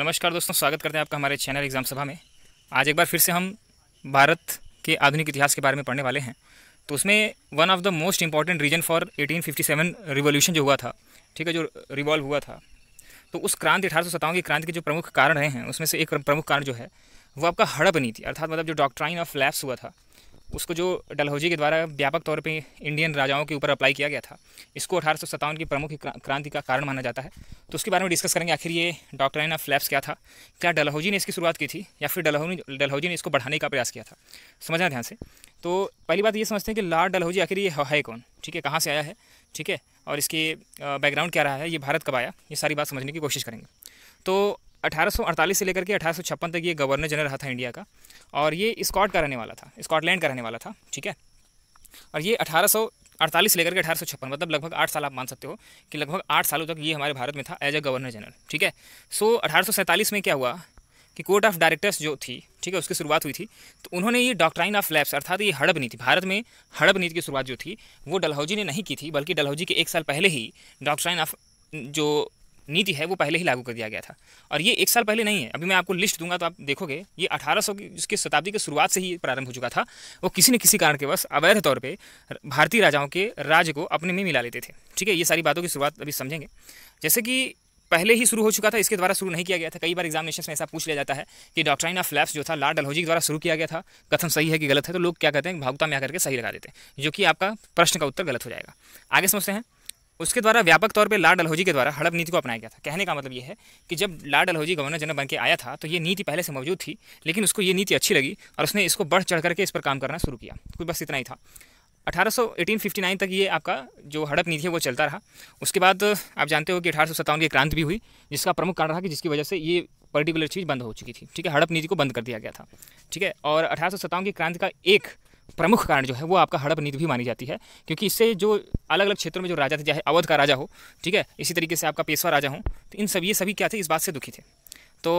नमस्कार दोस्तों स्वागत करते हैं आपका हमारे चैनल एग्जाम सभा में आज एक बार फिर से हम भारत के आधुनिक इतिहास के बारे में पढ़ने वाले हैं तो उसमें one of the most important reason for 1857 revolution जो हुआ था ठीक है जो रिवॉल्व हुआ था तो उस क्रांति अठारह सौ की क्रांति के जो प्रमुख कारण रहे हैं उसमें से एक प्रमुख कारण जो है वो आपका हड़प नीति अर्थात मतलब जो डॉक्ट्राइन ऑफ लैप्स हुआ था उसको जो डलहौजी के द्वारा व्यापक तौर पे इंडियन राजाओं के ऊपर अप्लाई किया गया था इसको अठारह की प्रमुख क्रांति का कारण माना जाता है तो उसके बारे में डिस्कस करेंगे आखिर ये एन ऑफ क्या था क्या डलहौजी ने इसकी शुरुआत की थी या फिर डलहौजी डलहौजी ने इसको बढ़ाने का प्रयास किया था समझना ध्यान से तो पहली बात ये समझते हैं कि लॉर्ड डलहौजी आखिर ये है कौन ठीक है कहाँ से आया है ठीक है और इसके बैकग्राउंड क्या रहा है ये भारत कब आया ये सारी बात समझने की कोशिश करेंगे तो 1848 से लेकर के अठारह तक ये गवर्नर जनरल रहा था इंडिया का और ये स्कॉट का रहने वाला था स्कॉटलैंड का रहने वाला था ठीक है और ये 1848 से लेकर के अठारह मतलब लगभग आठ साल आप मान सकते हो कि लगभग आठ सालों तक ये हमारे भारत में था एज ए गवर्नर जनरल ठीक है सो अठारह में क्या हुआ कि कोर्ट ऑफ डायरेक्टर्स जो थी ठीक है उसकी शुरुआत हुई थी तो उन्होंने ये डॉक्ट्राइन ऑफ लैब्स अर्थात ये हड़प नीति भारत में हड़प नीति की शुरुआत जो थी वो डलहौजी ने नहीं की थी बल्कि डलहौजी के एक साल पहले ही डॉक्ट्राइन ऑफ जो नीति है वो पहले ही लागू कर दिया गया था और ये एक साल पहले नहीं है अभी मैं आपको लिस्ट दूंगा तो आप देखोगे ये अठारह सौ की शताब्दी के शुरुआत से ही प्रारंभ हो चुका था वो किसी न किसी कारण के बस अवैध तौर पर भारतीय राजाओं के राज्य को अपने में मिला लेते थे ठीक है ये सारी बातों की शुरुआत अभी समझेंगे जैसे कि पहले ही शुरू हो चुका था इसके द्वारा शुरू नहीं किया गया था कई बार एग्जामिनेशन में ऐसा पूछ लिया जाता है कि डॉक्ट्राइन ऑफ लैब्स जो था लार्ड डलहौजी के द्वारा शुरू किया गया था कथन सही है कि गलत है तो लोग क्या कहते हैं भागुता में आकर के सही लगा देते हैं जो कि आपका प्रश्न का उत्तर गलत हो जाएगा आगे समझते हैं उसके द्वारा व्यापक तौर पर लाल डलहौजी के द्वारा हड़प नीति को अपनाया गया था कहने का मतलब यह है कि जब लाल डलहौजी गवर्नर जनरल बनकर आया था तो ये नीति पहले से मौजूद थी लेकिन उसको ये नीति अच्छी लगी और उसने इसको बढ़ चढ़ करके इस पर काम करना शुरू किया कोई बस इतना ही था 1859 तक ये आपका जो हड़प नीति है वो चलता रहा उसके बाद आप जानते हो कि अठारह की क्रांति भी हुई जिसका प्रमुख कारण रहा कि जिसकी वजह से ये पर्टिकुलर चीज़ बंद हो चुकी थी ठीक है हड़प नीति को बंद कर दिया गया था ठीक है और अठारह की क्रांति का एक प्रमुख कारण जो है वो आपका हड़प नीति भी मानी जाती है क्योंकि इससे जो अलग अलग क्षेत्रों में जो राजा थे चाहे अवध का राजा हो ठीक है इसी तरीके से आपका पेशवा राजा हो तो इन सब ये सभी क्या थे इस बात से दुखी थे तो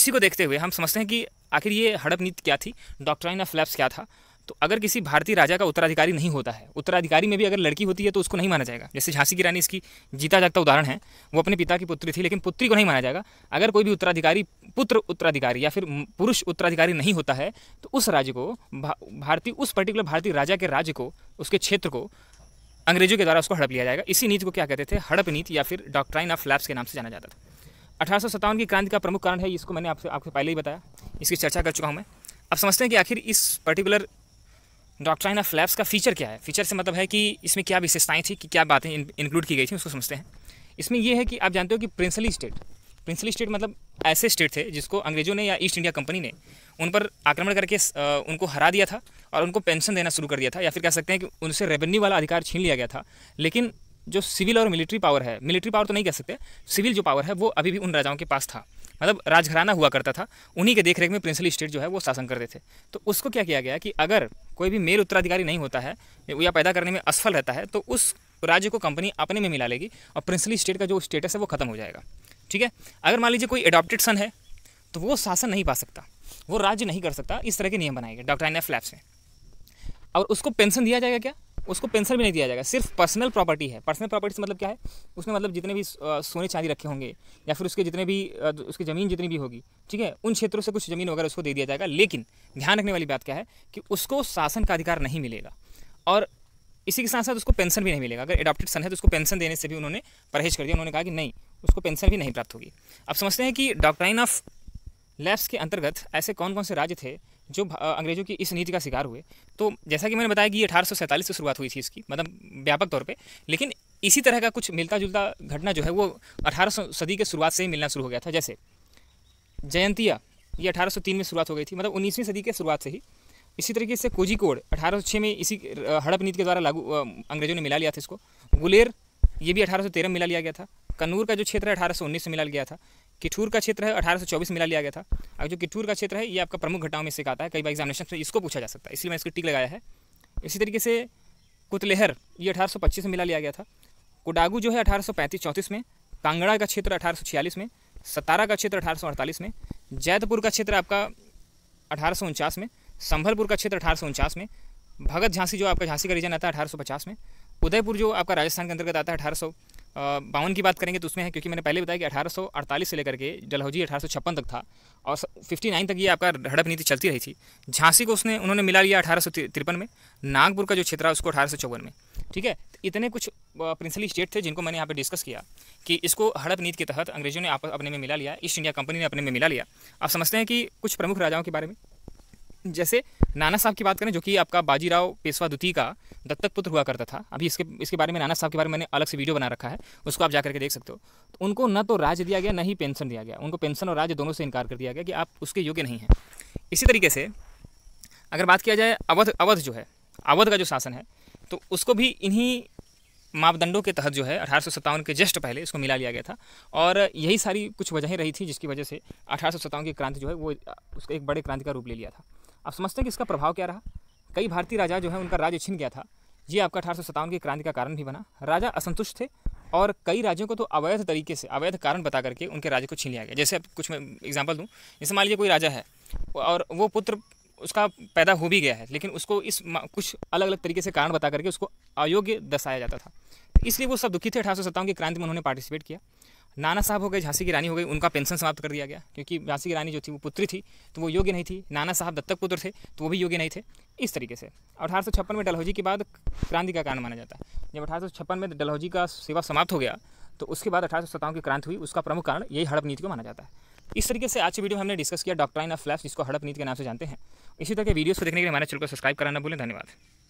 इसी को देखते हुए हम समझते हैं कि आखिर ये हड़प नीति क्या थी डॉक्ट्राइन ऑफ लैप्स क्या था तो अगर किसी भारतीय राजा का उत्तराधिकारी नहीं होता है उत्तराधिकारी में भी अगर लड़की होती है तो उसको नहीं माना जाएगा जैसे झांसी की रानी इसकी जीता जागता उदाहरण है वो अपने पिता की पुत्री थी लेकिन पुत्री को नहीं माना जाएगा अगर कोई भी उत्तराधिकारी पुत्र उत्तराधिकारी या फिर पुरुष उत्तराधिकारी नहीं होता है तो उस राज्य को भारतीय उस पर्टिकुलर भारतीय राजा के राज्य को उसके क्षेत्र को अंग्रेजों के द्वारा उसको हड़प लिया जाएगा इसी नीति को क्या कहते थे हड़प नीति या फिर डॉक्ट्राइन ऑफ लैब्स के नाम से जाना जाता था अठारह की क्रांति का प्रमुख कारण है इसको मैंने आपसे आपको पहले ही बताया इसकी चर्चा कर चुका हूँ मैं अब समझते हैं कि आखिर इस पर्टिकुलर डॉक्ट्राइन ऑफ लैब्स का फीचर क्या है फीचर से मतलब है कि इसमें क्या विशेषताएँ थी कि क्या बातें इंक्लूड की गई थी उसको समझते हैं इसमें यह है कि आप जानते हो कि प्रिंसली स्टेट प्रिंसली स्टेट मतलब ऐसे स्टेट थे जिसको अंग्रेजों ने या ईस्ट इंडिया कंपनी ने उन पर आक्रमण करके उनको हरा दिया था और उनको पेंशन देना शुरू कर दिया था या फिर कह सकते हैं कि उनसे रेवेन्यू वाला अधिकार छीन लिया गया था लेकिन जो सिविल और मिलिट्री पावर है मिलिट्री पावर तो नहीं कह सकते सिविल जो पावर है वो अभी भी उन राजाओं के पास था मतलब राजघराना हुआ करता था उन्हीं के देखरेख में प्रिंसली स्टेट जो है वो शासन करते थे तो उसको क्या किया गया कि अगर कोई भी मेल उत्तराधिकारी नहीं होता है या पैदा करने में असफल रहता है तो उस राज्य को कंपनी अपने में मिला लेगी और प्रिंसली स्टेट का जो स्टेटस है वो खत्म हो जाएगा ठीक है अगर मान लीजिए कोई एडॉप्टेड सन है तो वो शासन नहीं पा सकता वो राज्य नहीं कर सकता इस तरह के नियम बनाएंगे डॉक्टर एन एफ लैब से और उसको पेंशन दिया जाएगा क्या उसको पेंशन भी नहीं दिया जाएगा सिर्फ पर्सनल प्रॉपर्टी है पर्सनल प्रॉपर्टी से मतलब क्या है उसमें मतलब जितने भी सोने चांदी रखे होंगे या फिर उसके जितने भी उसकी ज़मीन जितनी भी होगी ठीक है उन क्षेत्रों से कुछ ज़मीन वगैरह उसको दे दिया जाएगा लेकिन ध्यान रखने वाली बात क्या है कि उसको शासन का अधिकार नहीं मिलेगा और इसी के साथ साथ उसको पेंशन भी नहीं मिलेगा अगर एडॉप्टेड सन है तो उसको पेंशन देने से भी उन्होंने परहेज कर दिया उन्होंने कहा कि नहीं उसको पेंशन भी नहीं प्राप्त होगी अब समझते हैं कि डॉक्ट्राइन ऑफ लैब्स के अंतर्गत ऐसे कौन कौन से राज्य थे जो अंग्रेज़ों की इस नीति का शिकार हुए तो जैसा कि मैंने बताया कि ये अठारह से शुरुआत हुई थी इसकी मतलब व्यापक तौर पर लेकिन इसी तरह का कुछ मिलता जुलता घटना जो है वो अठारह सदी के शुरुआत से ही मिलना शुरू हो गया था जैसे जयंतिया ये 1803 में शुरुआत हो गई थी मतलब 19वीं सदी के शुरुआत से ही इसी तरीके से कोजी कोड अठारह में इसी हड़प नीति के द्वारा लागू अंग्रेजों ने मिला लिया था इसको गुलेर ये भी अठारह मिला लिया गया था कन्नूर का जो क्षेत्र है अठारह से मिला लिया गया था किठूर का क्षेत्र है 1824 मिला लिया गया था अब जो किठूर का क्षेत्र है ये आपका प्रमुख घटनाओं में से आता है कई बार एग्जामिनेशन में इसको पूछा जा सकता है इसलिए मैं इसको टिक लगाया है इसी तरीके से कुतलेहर ये 1825 में मिला लिया गया था कोडागू जो है 1835 34 में कांगड़ा का क्षेत्र अठारह में सतारा का क्षेत्र अठारह में जैतपुर का क्षेत्र आपका अठारह में संभलपुर का क्षेत्र अठारह में भगत झांसी जो आपका झांसी का रीजन आता है अठारह में उदयपुर जो आपका राजस्थान के अंतर्गत आता है अठारह बावन की बात करेंगे तो उसमें है क्योंकि मैंने पहले बताया कि 1848 से लेकर के डलहौजी अठारह तक था और 59 तक ये आपका हड़प नीति चलती रही थी झांसी को उसने उन्होंने मिला लिया अठारह में नागपुर का जो क्षेत्र है उसको अठारह में ठीक है तो इतने कुछ प्रिंसली स्टेट थे जिनको मैंने यहाँ पर डिस्कस किया कि इसको हड़प नीति के तहत अंग्रेजों ने आप अपने में मिला लिया ईस्ट इंडिया कंपनी ने अपने में मिला लिया आप समझते हैं कि कुछ प्रमुख राजाओं के बारे में जैसे नाना साहब की बात करें जो कि आपका बाजीराव पेशवा द्वितीय का दत्तक पुत्र हुआ करता था अभी इसके इसके बारे में नाना साहब के बारे में मैंने अलग से वीडियो बना रखा है उसको आप जाकर के देख सकते हो तो उनको न तो राज दिया गया न ही पेंशन दिया गया उनको पेंशन और राज्य दोनों से इनकार कर दिया गया कि आप उसके योग्य नहीं हैं इसी तरीके से अगर बात किया जाए अवध अवध जो है अवध का जो शासन है तो उसको भी इन्हीं मापदंडों के तहत जो है अठारह के जस्ट पहले इसको मिला लिया गया था और यही सारी कुछ वजहें रही थी जिसकी वजह से अठारह की क्रांति जो है वो उसका एक बड़े क्रांति का रूप ले लिया था आप समझते हैं कि इसका प्रभाव क्या रहा कई भारतीय राजा जो है उनका राज्य छिन गया था ये आपका अठारह सौ की क्रांति का कारण भी बना राजा असंतुष्ट थे और कई राज्यों को तो अवैध तरीके से अवैध कारण बता करके उनके राज्य को छीन लिया गया जैसे अब कुछ मैं एग्जाम्पल दूँ जैसे मान लीजिए कोई राजा है और वो पुत्र उसका पैदा हो भी गया है लेकिन उसको इस कुछ अलग अलग तरीके से कारण बता करके उसको अयोग्य दर्शाया जाता था इसलिए वो सब दुखी थे अठारह सौ की क्रांति में उन्होंने पार्टिसिपेट किया नाना साहब हो गए झांसी की रानी हो गई उनका पेंशन समाप्त कर दिया गया क्योंकि झांसी की रानी जो थी वो पुत्री थी तो वो योग्य नहीं थी नाना साहब दत्तक पुत्र थे तो वो भी योग्य नहीं थे इस तरीके से अठारह में डलहौजी के बाद क्रांति का कारण माना जाता है जब अठारह में डलहौजी का सेवा समाप्त हो गया तो उसके बाद अठारह की क्रांति हुई उसका प्रमुख कारण यही हड़प नीति को माना जाता है इस तरीके से आज की वीडियो में हमने डिस्कस किया डॉक्टर ऑफ फ्लैश जिसको हड़प नीति के नाम से जानते हैं इसी तरह के वीडियोस को देखने के लिए हमारे चैनल को सब्सक्राइब कराना भूलें धन्यवाद